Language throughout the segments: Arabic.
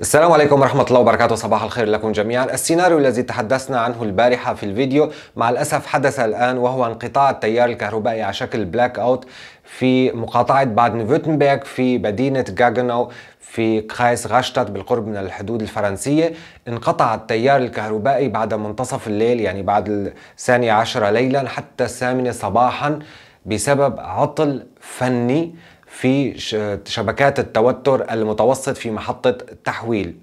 السلام عليكم ورحمة الله وبركاته صباح الخير لكم جميعا السيناريو الذي تحدثنا عنه البارحة في الفيديو مع الأسف حدث الآن وهو انقطاع التيار الكهربائي على شكل بلاك أوت في مقاطعة بادن فيرتنبرغ في مدينة جاجنو في كرايس غاشتات بالقرب من الحدود الفرنسية انقطع التيار الكهربائي بعد منتصف الليل يعني بعد الثانية عشرة ليلا حتى الثامنة صباحا بسبب عطل فني في شبكات التوتر المتوسط في محطة التحويل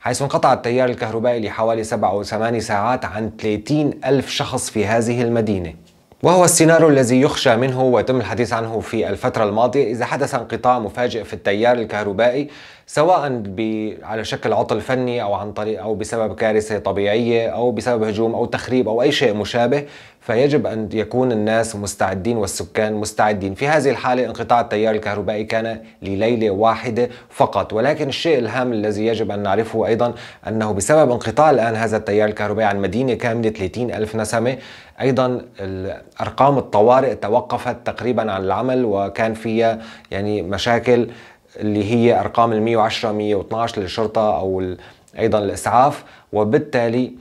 حيث انقطع التيار الكهربائي لحوالي سبع أو 8 ساعات عن 30 ألف شخص في هذه المدينة وهو السيناريو الذي يخشى منه ويتم الحديث عنه في الفترة الماضية إذا حدث انقطاع مفاجئ في التيار الكهربائي سواء على شكل عطل فني أو عن طريق أو بسبب كارثة طبيعية أو بسبب هجوم أو تخريب أو أي شيء مشابه فيجب أن يكون الناس مستعدين والسكان مستعدين في هذه الحالة انقطاع التيار الكهربائي كان لليلة واحدة فقط ولكن الشيء الهام الذي يجب أن نعرفه أيضا أنه بسبب انقطاع الآن هذا التيار الكهربائي عن مدينة كاملة 30 ألف نسمة ايضا ارقام الطوارئ توقفت تقريبا عن العمل وكان فيها يعني مشاكل اللي هي ارقام ال 110 112 للشرطه او ايضا الاسعاف وبالتالي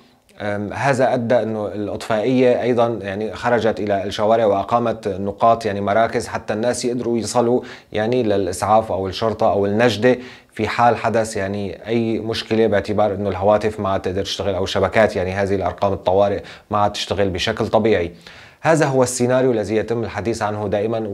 هذا ادى انه الاطفائيه ايضا يعني خرجت الى الشوارع واقامت نقاط يعني مراكز حتى الناس يقدروا يصلوا يعني للاسعاف او الشرطه او النجده في حال حدث يعني اي مشكله باعتبار انه الهواتف ما عاد تقدر تشتغل او الشبكات يعني هذه الارقام الطوارئ ما عاد تشتغل بشكل طبيعي. هذا هو السيناريو الذي يتم الحديث عنه دائما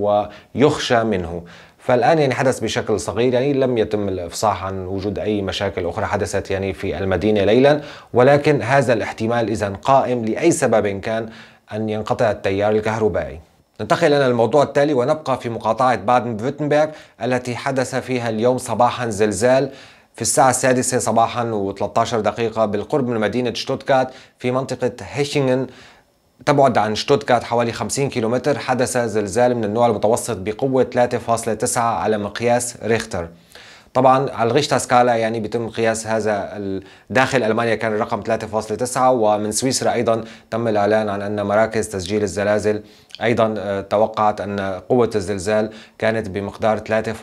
ويخشى منه فالآن يعني حدث بشكل صغير يعني لم يتم الإفصاح عن وجود أي مشاكل أخرى حدثت يعني في المدينة ليلا ولكن هذا الاحتمال إذا قائم لأي سبب كان أن ينقطع التيار الكهربائي ننتقل إلى الموضوع التالي ونبقى في مقاطعة بادن فيرتنبرغ التي حدث فيها اليوم صباحا زلزال في الساعة السادسة صباحا و13 دقيقة بالقرب من مدينة شتوتغارت في منطقة هيشينغن تبعد عن شتوتغارت حوالي 50 كيلومتر حدث زلزال من النوع المتوسط بقوة 3.9 على مقياس ريختر طبعا على الغشتا سكالا يعني بيتم قياس هذا داخل المانيا كان الرقم 3.9 ومن سويسرا ايضا تم الاعلان عن ان مراكز تسجيل الزلازل ايضا آه، توقعت ان قوه الزلزال كانت بمقدار 3.9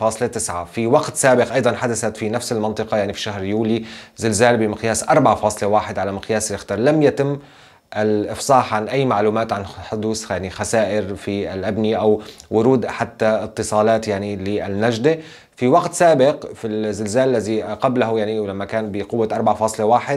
في وقت سابق ايضا حدثت في نفس المنطقه يعني في شهر يولي زلزال بمقياس 4.1 على مقياس ريختر لم يتم الافصاح عن اي معلومات عن حدوث يعني خسائر في الابنيه او ورود حتى اتصالات يعني للنجده في وقت سابق في الزلزال الذي قبله يعني ولما كان بقوه 4.1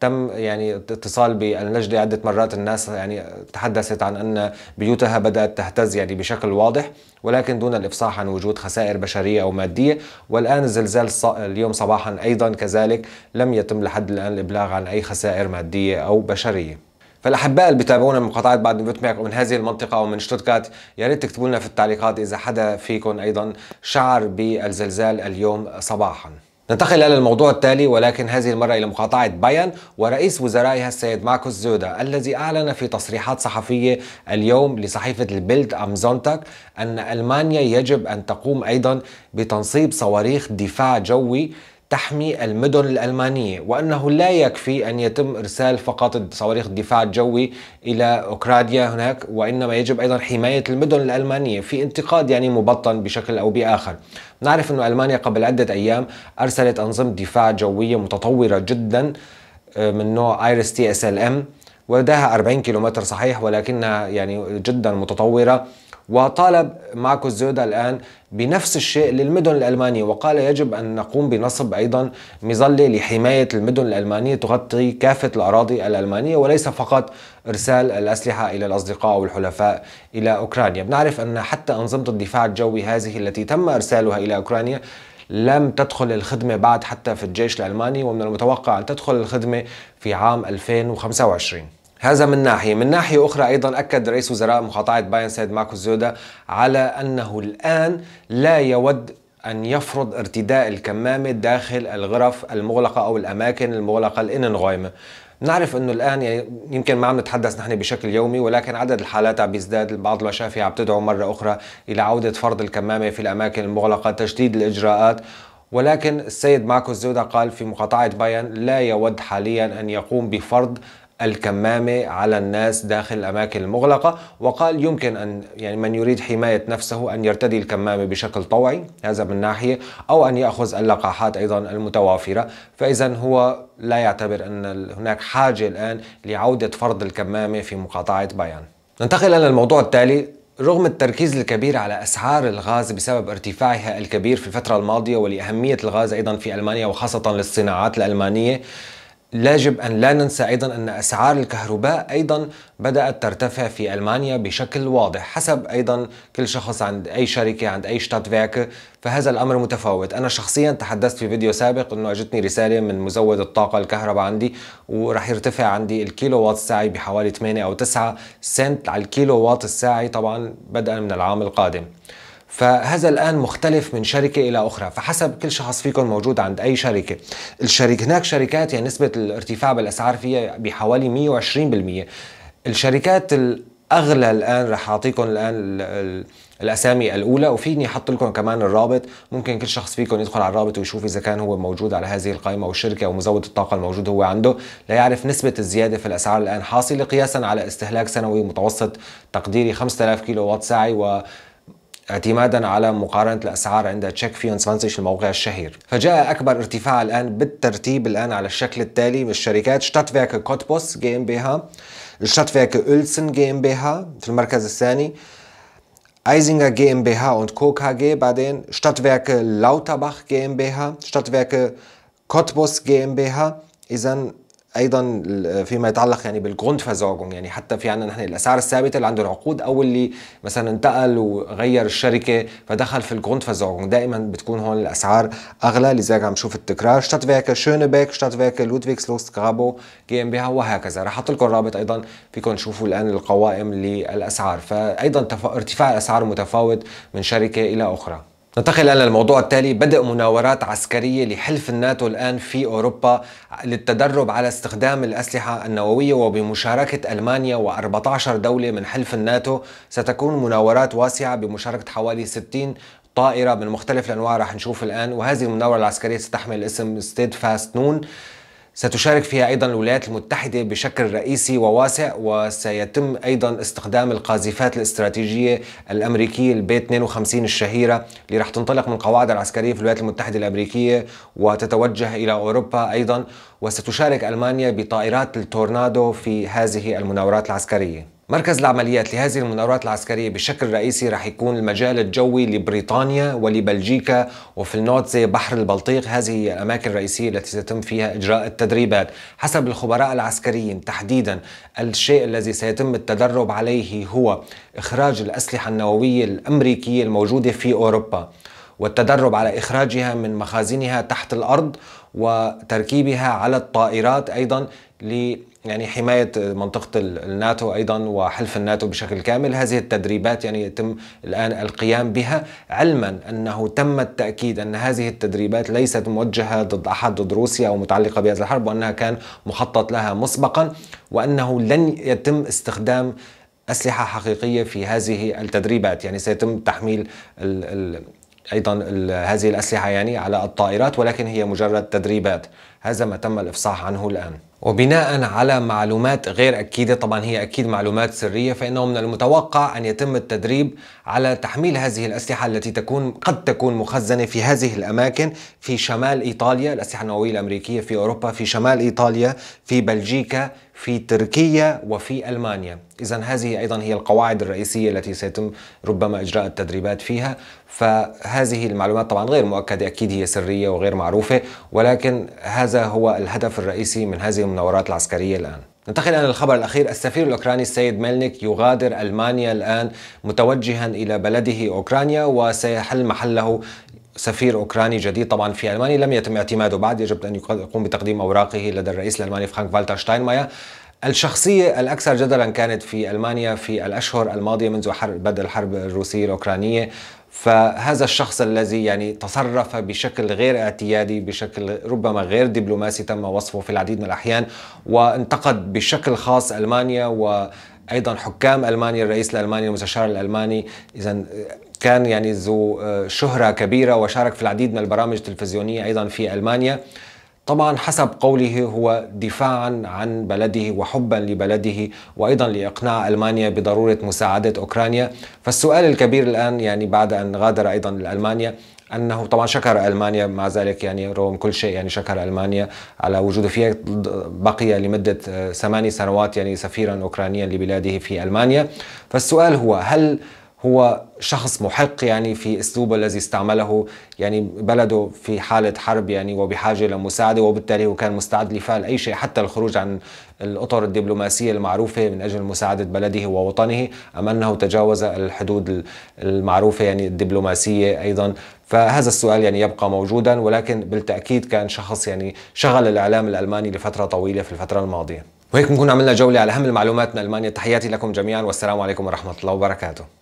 تم يعني اتصال بالنجده عده مرات الناس يعني تحدثت عن ان بيوتها بدات تهتز يعني بشكل واضح ولكن دون الافصاح عن وجود خسائر بشريه او ماديه والان الزلزال اليوم صباحا ايضا كذلك لم يتم لحد الان الابلاغ عن اي خسائر ماديه او بشريه فالاحباء اللي بتابعونا من قطاعات بعد فيوتنبرغ ومن هذه المنطقه ومن شتوتغارت يا ريت تكتبوا لنا في التعليقات اذا حدا فيكم ايضا شعر بالزلزال اليوم صباحا ننتقل إلى الموضوع التالي ولكن هذه المرة إلى مقاطعة بايان ورئيس وزرائها السيد ماركوس زودا الذي أعلن في تصريحات صحفية اليوم لصحيفة البيلد أم زونتاك أن ألمانيا يجب أن تقوم أيضا بتنصيب صواريخ دفاع جوي تحمي المدن الألمانية وأنه لا يكفي أن يتم إرسال فقط صواريخ الدفاع الجوي إلى أوكرانيا هناك وإنما يجب أيضا حماية المدن الألمانية في انتقاد يعني مبطن بشكل أو بآخر نعرف أن ألمانيا قبل عدة أيام أرسلت أنظمة دفاع جوية متطورة جدا آه، من نوع ايرس تي اس ال ام وداها 40 كيلومتر صحيح ولكنها يعني جدا متطوره وطالب ماكو زودا الآن بنفس الشيء للمدن الألمانية وقال يجب أن نقوم بنصب أيضا مظلة لحماية المدن الألمانية تغطي كافة الأراضي الألمانية وليس فقط إرسال الأسلحة إلى الأصدقاء والحلفاء إلى أوكرانيا بنعرف أن حتى أنظمة الدفاع الجوي هذه التي تم إرسالها إلى أوكرانيا لم تدخل الخدمة بعد حتى في الجيش الألماني ومن المتوقع أن تدخل الخدمة في عام 2025 هذا من ناحية من ناحية أخرى أيضا أكد رئيس وزراء مقاطعة باين سيد ماكو زودا على أنه الآن لا يود أن يفرض ارتداء الكمامة داخل الغرف المغلقة أو الأماكن المغلقة الإننغايمة نعرف انه الان يعني يمكن ما عم نتحدث نحن بشكل يومي ولكن عدد الحالات عم بيزداد البعض المشافي عم تدعو مره اخرى الى عوده فرض الكمامه في الاماكن المغلقه تشديد الاجراءات ولكن السيد ماكوس زودا قال في مقاطعة باين لا يود حاليا أن يقوم بفرض الكمامة على الناس داخل الأماكن المغلقة وقال يمكن أن يعني من يريد حماية نفسه أن يرتدي الكمامة بشكل طوعي هذا من ناحية أو أن يأخذ اللقاحات أيضا المتوافرة فإذا هو لا يعتبر أن هناك حاجة الآن لعودة فرض الكمامة في مقاطعة بيان ننتقل إلى الموضوع التالي رغم التركيز الكبير على أسعار الغاز بسبب ارتفاعها الكبير في الفترة الماضية ولأهمية الغاز أيضا في ألمانيا وخاصة للصناعات الألمانية لاجب أن لا ننسى أيضا أن أسعار الكهرباء أيضا بدأت ترتفع في ألمانيا بشكل واضح حسب أيضا كل شخص عند أي شركة عند أي شتاتفيرك فهذا الأمر متفاوت أنا شخصيا تحدثت في فيديو سابق أنه أجتني رسالة من مزود الطاقة الكهرباء عندي ورح يرتفع عندي الكيلو وات الساعي بحوالي 8 أو 9 سنت على الكيلو وات الساعي طبعا بدءا من العام القادم فهذا الآن مختلف من شركة إلى أخرى فحسب كل شخص فيكم موجود عند أي شركة الشركة هناك شركات يعني نسبة الارتفاع بالأسعار فيها بحوالي 120% الشركات الأغلى الآن رح أعطيكم الآن الـ الـ الاسامي الاولى وفيني احط لكم كمان الرابط ممكن كل شخص فيكم يدخل على الرابط ويشوف اذا كان هو موجود على هذه القائمه او الشركه او مزود الطاقه الموجود هو عنده ليعرف نسبه الزياده في الاسعار الان حاصله قياسا على استهلاك سنوي متوسط تقديري 5000 كيلو وات ساعي و اعتمادا على مقارنة الأسعار عند تشيك 24 الموقع الشهير فجاء أكبر ارتفاع الآن بالترتيب الآن على الشكل التالي بالشركات شتاتفيرك كوتبوس جي ام بي ها شتاتفيرك أولسن جي ام بي ها في المركز الثاني جي جي ام بي ها بعدين شتاتفيرك und جي ام بي ها شتاتفيرك كوتبوس جي ام بي ها إذا ايضا فيما يتعلق يعني بالجروندفازاجون يعني حتى في عندنا نحن الاسعار الثابته اللي عنده العقود او اللي مثلا انتقل وغير الشركه فدخل في الجروندفازاجون دائما بتكون هون الاسعار اغلى لذلك عم نشوف التكرار شتات شتاتفيرك شونبيك شتاتفيرك لودفيكس لوست غابو جي ام بي وهكذا رح احط لكم الرابط ايضا فيكم تشوفوا الان القوائم للاسعار فايضا ارتفاع الاسعار متفاوت من شركه الى اخرى ننتقل الان للموضوع التالي بدء مناورات عسكريه لحلف الناتو الان في اوروبا للتدرب على استخدام الاسلحه النوويه وبمشاركه المانيا و14 دوله من حلف الناتو ستكون مناورات واسعه بمشاركه حوالي 60 طائره من مختلف الانواع راح نشوف الان وهذه المناوره العسكريه ستحمل اسم ستيد فاست نون ستشارك فيها أيضا الولايات المتحدة بشكل رئيسي وواسع وسيتم أيضا استخدام القاذفات الاستراتيجية الأمريكية البي 52 الشهيرة اللي راح تنطلق من قواعد العسكرية في الولايات المتحدة الأمريكية وتتوجه إلى أوروبا أيضا وستشارك ألمانيا بطائرات التورنادو في هذه المناورات العسكرية مركز العمليات لهذه المناورات العسكرية بشكل رئيسي رح يكون المجال الجوي لبريطانيا ولبلجيكا وفي النوت زي بحر البلطيق هذه هي الأماكن الرئيسية التي سيتم فيها إجراء التدريبات حسب الخبراء العسكريين تحديدا الشيء الذي سيتم التدرب عليه هو إخراج الأسلحة النووية الأمريكية الموجودة في أوروبا والتدرب على إخراجها من مخازنها تحت الأرض وتركيبها على الطائرات أيضا يعني حماية منطقة الناتو أيضا وحلف الناتو بشكل كامل هذه التدريبات يعني يتم الآن القيام بها علما أنه تم التأكيد أن هذه التدريبات ليست موجهة ضد أحد ضد روسيا أو متعلقة بهذه الحرب وأنها كان مخطط لها مسبقا وأنه لن يتم استخدام أسلحة حقيقية في هذه التدريبات يعني سيتم تحميل ال ال ايضا هذه الاسلحه يعني على الطائرات ولكن هي مجرد تدريبات هذا ما تم الافصاح عنه الان وبناء على معلومات غير أكيدة طبعا هي أكيد معلومات سرية فإنه من المتوقع أن يتم التدريب على تحميل هذه الأسلحة التي تكون قد تكون مخزنة في هذه الأماكن في شمال إيطاليا الأسلحة النووية الأمريكية في أوروبا في شمال إيطاليا في بلجيكا في تركيا وفي ألمانيا إذا هذه أيضا هي القواعد الرئيسية التي سيتم ربما إجراء التدريبات فيها فهذه المعلومات طبعا غير مؤكدة أكيد هي سرية وغير معروفة ولكن هذا هو الهدف الرئيسي من هذه المناورات العسكرية الآن ننتقل الآن للخبر الأخير السفير الأوكراني السيد ميلنيك يغادر ألمانيا الآن متوجها إلى بلده أوكرانيا وسيحل محله سفير اوكراني جديد طبعا في المانيا لم يتم اعتماده بعد يجب ان يقوم بتقديم اوراقه لدى الرئيس الالماني فرانك فالتر شتاينماير الشخصية الأكثر جدلا كانت في ألمانيا في الأشهر الماضية منذ حرب بدء الحرب الروسية الأوكرانية فهذا الشخص الذي يعني تصرف بشكل غير اعتيادي بشكل ربما غير دبلوماسي تم وصفه في العديد من الأحيان وانتقد بشكل خاص ألمانيا وأيضا حكام المانيا الرئيس الالماني المستشار الالماني اذا كان يعني ذو آه، شهرة كبيرة وشارك في العديد من البرامج التلفزيونية أيضا في ألمانيا طبعا حسب قوله هو دفاعا عن بلده وحبا لبلده وايضا لاقناع المانيا بضروره مساعده اوكرانيا، فالسؤال الكبير الان يعني بعد ان غادر ايضا المانيا انه طبعا شكر المانيا مع ذلك يعني رغم كل شيء يعني شكر المانيا على وجوده فيها بقي لمده آه، ثماني سنوات يعني سفيرا اوكرانيا لبلاده في المانيا، فالسؤال هو هل هو شخص محق يعني في اسلوبه الذي استعمله يعني بلده في حاله حرب يعني وبحاجه لمساعده وبالتالي هو كان مستعد لفعل اي شيء حتى الخروج عن الاطر الدبلوماسيه المعروفه من اجل مساعده بلده ووطنه ام انه تجاوز الحدود المعروفه يعني الدبلوماسيه ايضا فهذا السؤال يعني يبقى موجودا ولكن بالتاكيد كان شخص يعني شغل الاعلام الالماني لفتره طويله في الفتره الماضيه وهيك بنكون عملنا جوله على اهم المعلومات من المانيا تحياتي لكم جميعا والسلام عليكم ورحمه الله وبركاته